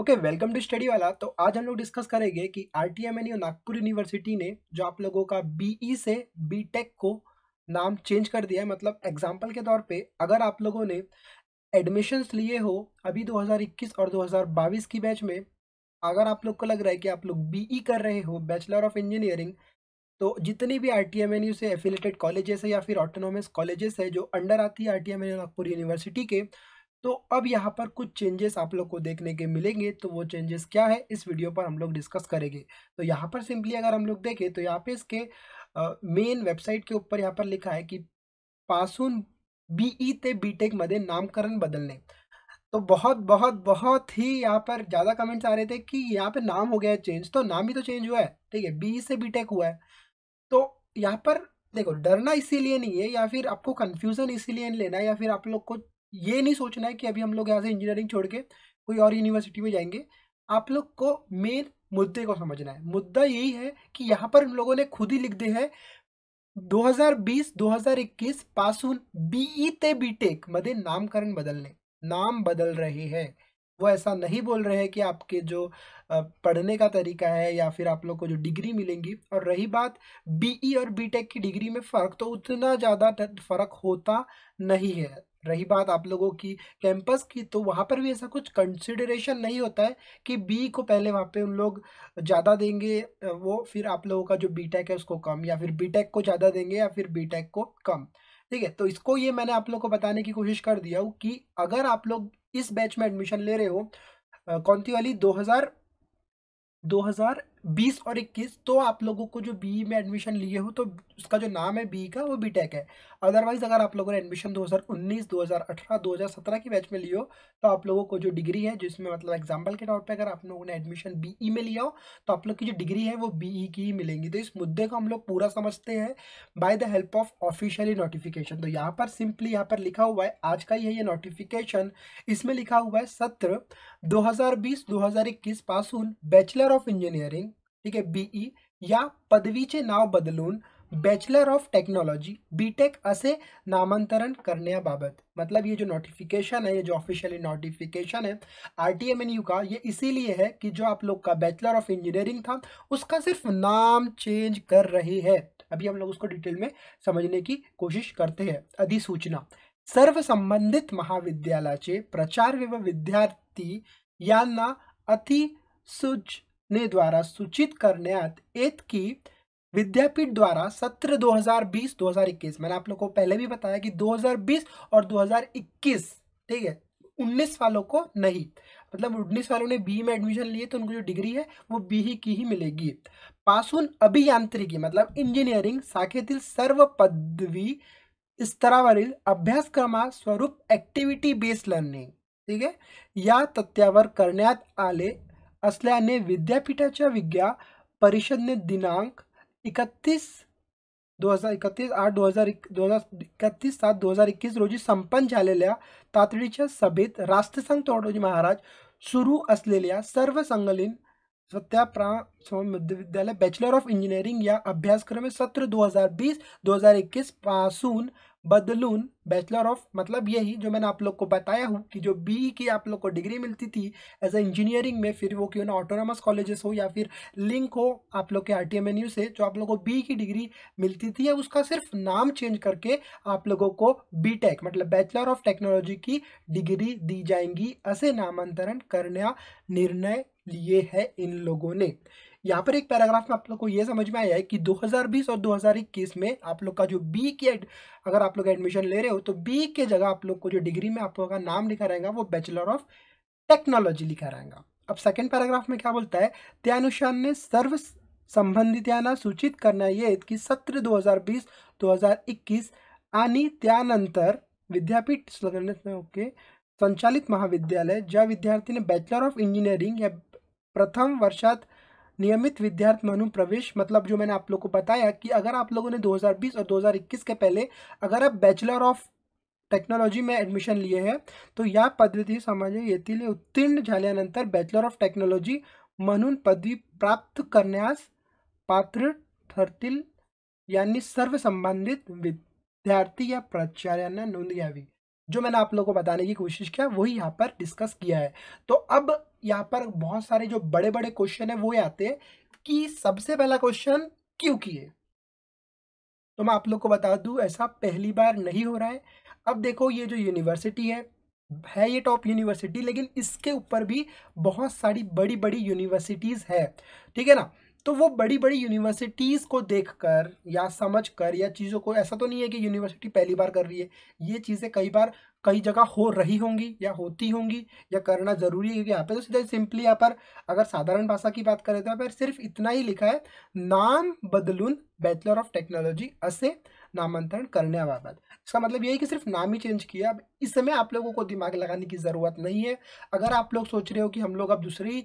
okay welcome to study वाला तो आज हम लोग डिस्कस करेंगे कि R T M N U Nagpur university ने जो आप लोगों का बीई e से बी टेक को नाम चेंज कर दिया है मतलब एग्जाम्पल के तौर पे अगर आप लोगों ने एडमिशन्स लिए हो अभी 2021 और 2022 की बैच में अगर आप लोग को लग रहा है कि आप लोग ई e कर रहे हो बैचलर ऑफ इंजीनियरिंग तो जितनी भी R T M N U से एफिलेटेड कॉलेजेस है या फिर ऑटोनोमस कॉलेजेस है जो अंडर आती है R T M N U Nagpur university के तो अब यहाँ पर कुछ चेंजेस आप लोग को देखने के मिलेंगे तो वो चेंजेस क्या है इस वीडियो पर हम लोग डिस्कस करेंगे तो यहाँ पर सिंपली अगर हम लोग देखें तो यहाँ पे इसके मेन वेबसाइट के ऊपर यहाँ पर लिखा है कि पासून बीई e ते मधे नामकरण बदलने तो बहुत बहुत बहुत ही यहाँ पर ज़्यादा कमेंट्स आ रहे थे कि यहाँ पर नाम हो गया है चेंज तो नाम ही तो चेंज हुआ है ठीक है बी e से बी टेक हुआ है तो यहाँ पर देखो डरना इसीलिए नहीं है या फिर आपको कन्फ्यूज़न इसीलिए नहीं लेना या फिर आप लोग को ये नहीं सोचना है कि अभी हम लोग यहाँ से इंजीनियरिंग छोड़ के कोई और यूनिवर्सिटी में जाएंगे आप लोग को मेन मुद्दे को समझना है मुद्दा यही है कि यहाँ पर उन लोगों ने खुद ही लिख दिया है 2020-2021 पासून बीई e ते बी टेक मधे नामकरण बदलने नाम बदल रहे हैं वो ऐसा नहीं बोल रहे हैं कि आपके जो पढ़ने का तरीका है या फिर आप लोग को जो डिग्री मिलेंगी और रही बात बीई e और बीटेक की डिग्री में फ़र्क तो उतना ज़्यादा फ़र्क होता नहीं है रही बात आप लोगों की कैंपस की तो वहाँ पर भी ऐसा कुछ कंसिडरेशन नहीं होता है कि बी को पहले वहाँ पे उन लोग ज़्यादा देंगे वो फिर आप लोगों का जो बी टेक है उसको कम या फिर बी टेक को ज़्यादा देंगे या फिर बी टेक को कम ठीक है तो इसको ये मैंने आप लोग को बताने की कोशिश कर दिया हूँ कि अगर आप लोग इस बैच में एडमिशन ले रहे हो कौनती वाली दो हज़ार दो हज़ार बीस और इक्कीस तो आप लोगों को जो बी में एडमिशन लिए हो तो उसका जो नाम है बी का वो बी टेक है अदरवाइज़ अगर आप लोगों ने एडमिशन 2019, 2018, 2017 की बैच में लियो तो आप लोगों को जो डिग्री है जिसमें मतलब एग्जाम्पल के तौर पर अगर आप लोगों ने एडमिशन बी e में लिया हो तो आप लोग की जो डिग्री है वो बी e की ही मिलेंगी तो इस मुद्दे को हम लोग पूरा समझते हैं by the help of officially notification तो यहाँ पर सिंपली यहाँ पर लिखा हुआ है आज का ही है ये नोटिफिकेशन इसमें लिखा हुआ है सत्र दो हज़ार 2021 पासून बैचलर ऑफ इंजीनियरिंग ठीक है बीई e या पदवीचे नाव बदलून बैचलर ऑफ टेक्नोलॉजी बीटेक असे नामांतरण करने बाबत मतलब ये जो नोटिफिकेशन है ये जो ऑफिशियली नोटिफिकेशन है R T M N U का ये इसीलिए है कि जो आप लोग का बैचलर ऑफ इंजीनियरिंग था उसका सिर्फ नाम चेंज कर रही है अभी हम लोग उसको डिटेल में समझने की कोशिश करते हैं अधिसूचना सर्व संबंधित महाविद्यालयाचे प्रचार व विद्यार्थी अति अतिसूच ने द्वारा सूचित करण्यात एत की विद्यापीठ द्वारा सत्र 2020-2021 मैंने आप लोग को पहले भी बताया कि 2020 और 2021 ठीक है 19 वालों को नहीं मतलब 19 वालों ने बी में एडमिशन लिए तो उनको जो डिग्री है वो बी ही की ही मिलेगी पासून अभियांत्रिकी मतलब इंजीनियरिंग शाखेतील सर्व पदवी स्तरावरील अभ्यासक्रमा स्वरूप एक्टिविटी बेस्ड लर्निंग ठीक है या तथ्यावर करण्यात आले असल्याने विद्यापीठाच्या विज्ञा परिषदने दिनांक इकतीस दो हजार इकतीस आठ दो हजार एक दो हजार इकतीस सात दो हजार एकवीस रोजी संपन्न झालेल्या तातडीच्या सभेत राष्ट्रसंत तोडोजी महाराज सुरू असलेल्या सर्व संगलीन सत्याप्रा विद्यालय बॅचलर ऑफ इंजिनिअरिंग या अभ्यासक्रमे सत्र दो हजार बीस दो हजार एकवीस पासून बदलून बैचलर ऑफ मतलब यही जो मैंने आप लोग को बताया हूँ कि जो बी e की आप लोग को डिग्री मिलती थी एज ए इंजीनियरिंग में फिर वो क्यों ना ऑटोनॉमस कॉलेजेस हो या फिर लिंक हो आप लोग के आर टी से जो आप लोग को बी e की डिग्री मिलती थी उसका सिर्फ नाम चेंज करके आप लोगों को बी मतलब बैचलर ऑफ टेक्नोलॉजी की डिग्री दी जाएंगी ऐसे नामांतरण करने निर्णय लिए है इन लोगों ने यहाँ पर एक पैराग्राफ में आप लोग को ये समझ में आया है कि 2020 और 2021 में आप लोग का जो बी e की एड अगर आप लोग एडमिशन ले रहे हो हो तो बी के जगह आप लोग को जो डिग्री में आप लोगों का नाम लिखा रहेगा वो बैचलर ऑफ टेक्नोलॉजी लिखा रहेगा अब सेकेंड पैराग्राफ में क्या बोलता है त्यानुसार ने सर्व संबंधित सूचित करना ये कि सत्र 2020 2021 आणि त्यानंतर विद्यापीठ ओके संचालित महाविद्यालय ज्या ने बैचलर ऑफ इंजिनिअरिंग या प्रथम वर्षात नियमित विद्यार्थी मनु प्रवेश मतलब जो मैंने आप लोग को बताया कि अगर आप लोगों ने 2020 और 2021 के पहले अगर आप बैचलर ऑफ टेक्नोलॉजी में एडमिशन लिए हैं तो या पदवी समझे ये उत्तीर्ण झाल्यानंतर बैचलर ऑफ टेक्नोलॉजी मनुन पदवी प्राप्त करनास पात्र ठरतील यानी सर्व संबंधित विद्यार्थी या प्राचार्य नोंद घ्यावी जो मैंने आप लोगों को बताने की कोशिश किया वही यहाँ पर डिस्कस किया है तो अब यहाँ पर बहुत सारे जो बड़े बड़े क्वेश्चन है वो आते हैं कि सबसे पहला क्वेश्चन क्यों किए तो मैं आप लोग को बता दूं ऐसा पहली बार नहीं हो रहा है अब देखो ये जो यूनिवर्सिटी है है ये टॉप यूनिवर्सिटी लेकिन इसके ऊपर भी बहुत सारी बड़ी बड़ी यूनिवर्सिटीज़ है ठीक है ना तो वो बड़ी बड़ी यूनिवर्सिटीज़ को देख कर या समझ कर या चीज़ों को ऐसा तो नहीं है कि यूनिवर्सिटी पहली बार कर रही है ये चीज़ें कई बार कई जगह हो रही होंगी या होती होंगी या करना ज़रूरी है क्योंकि यहाँ पे तो सीधा सिंपली यहाँ पर अगर साधारण भाषा की बात करें तो यहाँ पर सिर्फ इतना ही लिखा है नाम बदलून बैचलर ऑफ टेक्नोलॉजी असे नामांतरण करने बाबत इसका मतलब यही कि सिर्फ नाम ही चेंज किया अब इस समय आप लोगों को दिमाग लगाने की ज़रूरत नहीं है अगर आप लोग सोच रहे हो कि हम लोग अब दूसरी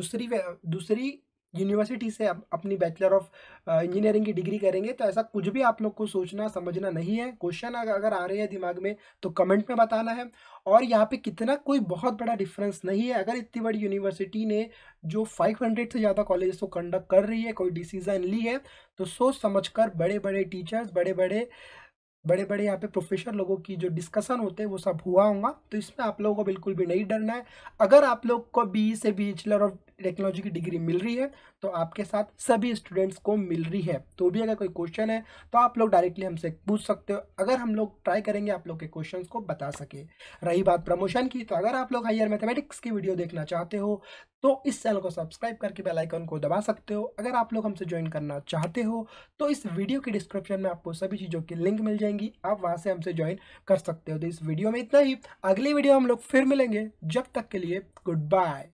दूसरी दूसरी यूनिवर्सिटी से अप, अपनी बैचलर ऑफ इंजीनियरिंग की डिग्री करेंगे तो ऐसा कुछ भी आप लोग को सोचना समझना नहीं है क्वेश्चन अगर आ रहे हैं दिमाग में तो कमेंट में बताना है और यहाँ पे कितना कोई बहुत बड़ा डिफरेंस नहीं है अगर इतनी बड़ी यूनिवर्सिटी ने जो 500 से ज़्यादा कॉलेज को कंडक्ट कर रही है कोई डिसीज़न ली है तो सोच समझ कर बड़े बड़े टीचर्स बड़े बड़े बड़े बड़े यहाँ पे प्रोफेसर लोगों की जो डिस्कशन होते हैं वो सब हुआ होगा तो इसमें आप लोगों को बिल्कुल भी नहीं डरना है अगर आप लोग को बी से बैचलर ऑफ टेक्नोलॉजी की डिग्री मिल रही है तो आपके साथ सभी स्टूडेंट्स को मिल रही है तो भी अगर कोई क्वेश्चन है तो आप लोग डायरेक्टली हमसे पूछ सकते हो अगर हम लोग ट्राई करेंगे आप लोग के क्वेश्चन को बता सके रही बात प्रमोशन की तो अगर आप लोग हाइयर मैथमेटिक्स की वीडियो देखना चाहते हो तो इस चैनल को सब्सक्राइब करके बेल आइकन को दबा सकते हो अगर आप लोग हमसे ज्वाइन करना चाहते हो तो इस वीडियो के डिस्क्रिप्शन में आपको सभी चीज़ों की लिंक मिल जाएंगी आप वहाँ से हमसे ज्वाइन कर सकते हो तो इस वीडियो में इतना ही अगली वीडियो हम लोग फिर मिलेंगे जब तक के लिए गुड बाय